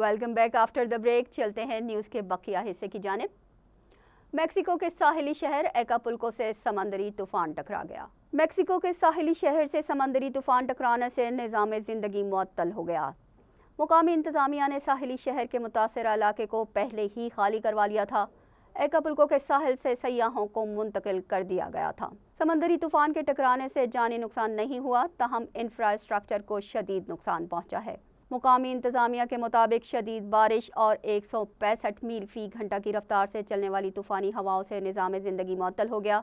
welcome back after the break चलते हैं news के बकिया हिस्से की जानब मेक्सिको के साहिली शहर एकापुल्को से समंदरी तूफान टकरा गया मेक्सिको के साहिली शहर से समंदरी तूफान टकराने से निज़ाम ज़िंदगी मअतल हो गया मुकामी इंतज़ामिया ने साहिली शहर के मुतासर इलाके को पहले ही खाली करवा लिया था एकापुल्को के साहिल से सयाहों को मुंतकिल कर दिया गया था समंदरी तूफान के टकराने से जानी नुकसान नहीं हुआ तहम इंफ्रास्ट्रक्चर को शदीद नुकसान पहुंचा है मुकामी इंतजामिया के मुताबिक शदीद बारिश और एक सौ पैंसठ मील फी घंटा की रफ्तार से चलने वाली तूफ़ानी हवाओं से निज़ाम ज़िंदगी मअतल हो गया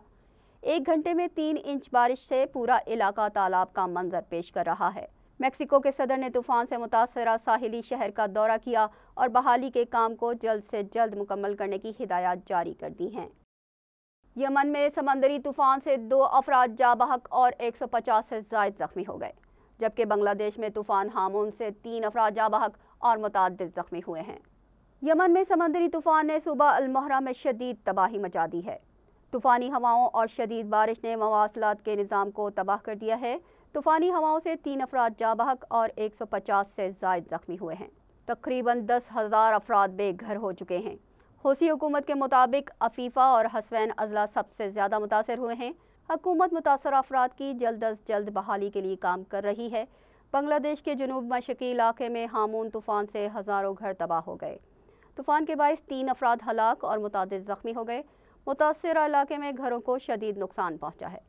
एक घंटे में तीन इंच बारिश से पूरा इलाका तालाब का मंजर पेश कर रहा है मेक्सिको के सदर ने तूफान से मुतासर साहिली शहर का दौरा किया और बहाली के काम को जल्द से जल्द मुकम्मल करने की हिदायत जारी कर दी हैं यमन में समंदरी तूफान से दो अफराद जा बहक और 150 से जायद जख्मी हो गए जबकि बांग्लादेश में तूफान हामून से तीन अफराद बहक और मुतद जख्मी हुए हैं यमन में समंदरी तूफान ने सूबा अलमोहरा में शदीद तबाही मचा दी है तूफ़ानी हवाओं और शदीद बारिश ने मवासलात के निज़ाम को तबाह कर दिया है तूफ़ानी हवाओं से तीन अफराद बहक और 150 से जायद जख्मी हुए हैं तकरीबन दस हज़ार अफराद बेघर हो चुके हैं हौसी हुकूमत के मुताबिक अफीफ़ा और हसवैन अजला सबसे ज़्यादा मुतासर हुए हैं हकूमत मुतासर अफराद की जल्द अज जल्द बहाली के लिए काम कर रही है बांग्लादेश के जनूब मशी इलाके में हामून तूफ़ान से हज़ारों घर तबाह हो गए तूफ़ान के बायस तीन अफराद हलाक और मुतद ज़ख्मी हो गए मुतासर इलाके में घरों को शदीद नुकसान पहुँचा है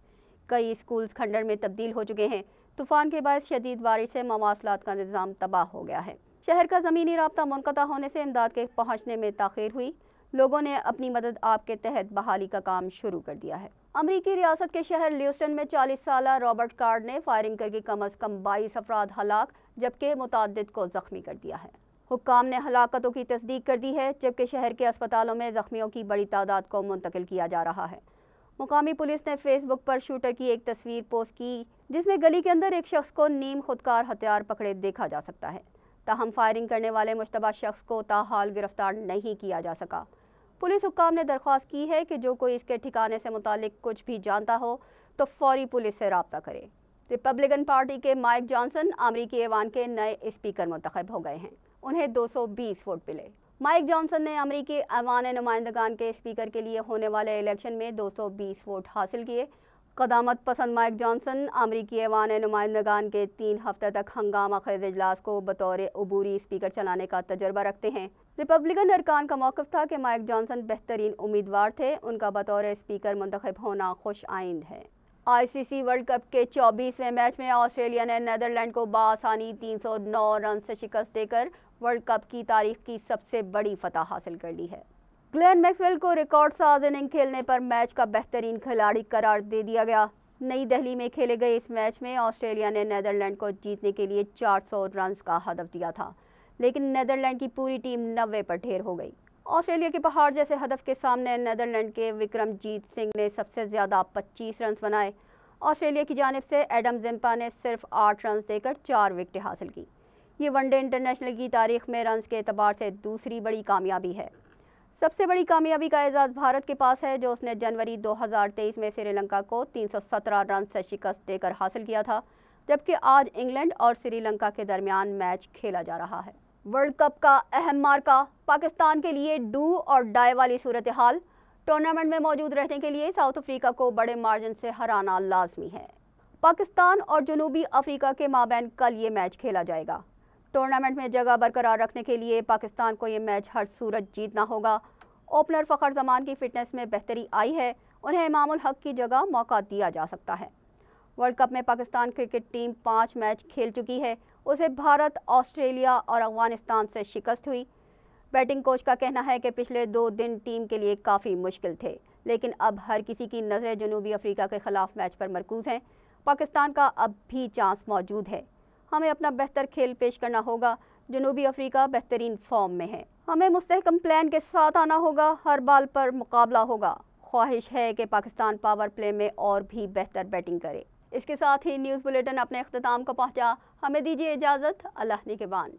कई स्कूल्स खंडर में तब्दील हो चुके हैं तूफ़ान के बायस शदीद बारिश से मवासलात का निज़ाम तबाह हो गया है शहर का ज़मीनी रबता मुनता होने से इमदाद के पहुँचने में तखिर हुई लोगों ने अपनी मदद आप के तहत बहाली का काम शुरू कर दिया है अमरीकी रियासत के शहर ल्यूस्टन में 40 साल रॉबर्ट कार्ड ने फायरिंग करके कम अज़ कम बाईस अफराद हलाक जबकि मुतद को ज़ख्मी कर दिया है हुकाम ने हलाकतों की तस्दीक कर दी है जबकि शहर के अस्पतालों में ज़ख्मियों की बड़ी तादाद को मुंतकिल किया जा रहा है मुकामी पुलिस ने फेसबुक पर शूटर की एक तस्वीर पोस्ट की जिसमें गली के अंदर एक शख्स को नीम खुदकार हथियार पकड़े देखा जा सकता है ताहम फायरिंग करने वाले मुशतबा शख्स को ताहाल गिरफ्तार नहीं किया जा सका पुलिस हुकाम ने दरख्वास्त की है कि जो कोई इसके ठिकाने से मुतक कुछ भी जानता हो तो फौरी पुलिस से रबता करे रिपब्लिकन पार्टी के माइक जॉनसन अमरीकी ऐवान के नए स्पीकर मंतखब हो गए हैं उन्हें 220 वोट मिले माइक जॉनसन ने अमरीकी ऐवान नुमाइंदगान के स्पीकर के लिए होने वाले इलेक्शन में 220 वोट हासिल किए कदामत पसंद माइक जॉनसन अमरीकी ऐवान नुमाइंदगान के तीन हफ्ते तक हंगामा खेज अजलास को बतौर अबूरी स्पीकर चलाने का तजर्बा रखते हैं रिपब्लिकन अरकान का मौक़ था कि माइक जॉनसन बेहतरीन उम्मीदवार थे उनका बतौर स्पीकर मंतखब होना खुश आइंद है आईसीसी वर्ल्ड कप के 24वें मैच में ऑस्ट्रेलिया ने नदरलैंड को बासानी 309 रन से शिकस्त देकर वर्ल्ड कप की तारीख की सबसे बड़ी फतह हासिल कर ली है ग्लेन मैक्सवेल को रिकॉर्ड साज इनिंग खेलने पर मैच का बेहतरीन खिलाड़ी करार दे दिया गया नई दिल्ली में खेले गए इस मैच में ऑस्ट्रेलिया ने नैदरलैंड को जीतने के लिए 400 रन का हदफ दिया था लेकिन नैदरलैंड की पूरी टीम नब्बे पर ढेर हो गई ऑस्ट्रेलिया के पहाड़ जैसे हदफ के सामने नैदरलैंड के विक्रमजीत सिंह ने सबसे ज़्यादा पच्चीस रन बनाए ऑस्ट्रेलिया की जानब से एडम जिम्पा ने सिर्फ आठ रन देकर चार विकटें हासिल की ये वनडे इंटरनेशनल की तारीख में रन के अतबार से दूसरी बड़ी कामयाबी है सबसे बड़ी कामयाबी का एजाज भारत के पास है जो उसने जनवरी 2023 में श्रीलंका को 317 रन से शिकस्त देकर हासिल किया था जबकि आज इंग्लैंड और श्रीलंका के दरमियान मैच खेला जा रहा है वर्ल्ड कप का अहम मार्का पाकिस्तान के लिए डू और डाई वाली सूरत हाल टूर्नामेंट में मौजूद रहने के लिए साउथ अफ्रीका को बड़े मार्जिन से हराना लाजमी है पाकिस्तान और जनूबी अफ्रीका के माबेन कल ये मैच खेला जाएगा टूर्नामेंट में जगह बरकरार रखने के लिए पाकिस्तान को ये मैच हर सूरत जीतना होगा ओपनर फ़खर जमान की फिटनेस में बेहतरी आई है उन्हें इमामुल हक की जगह मौका दिया जा सकता है वर्ल्ड कप में पाकिस्तान क्रिकेट टीम पाँच मैच खेल चुकी है उसे भारत ऑस्ट्रेलिया और अफगानिस्तान से शिकस्त हुई बैटिंग कोच का कहना है कि पिछले दो दिन टीम के लिए काफ़ी मुश्किल थे लेकिन अब हर किसी की नज़रें जनूबी अफ्रीका के ख़िलाफ़ मैच पर मरकूज़ हैं पाकिस्तान का अब भी चांस मौजूद है हमें अपना बेहतर खेल पेश करना होगा जनूबी अफ्रीका बेहतरीन फॉर्म में है हमें मुस्तकम प्लान के साथ आना होगा हर बाल पर मुकाबला होगा ख्वाहिश है कि पाकिस्तान पावर प्ले में और भी बेहतर बैटिंग करे इसके साथ ही न्यूज़ बुलेटिन अपने अख्ताम को पहुँचा हमें दीजिए इजाज़त अल्लाह बान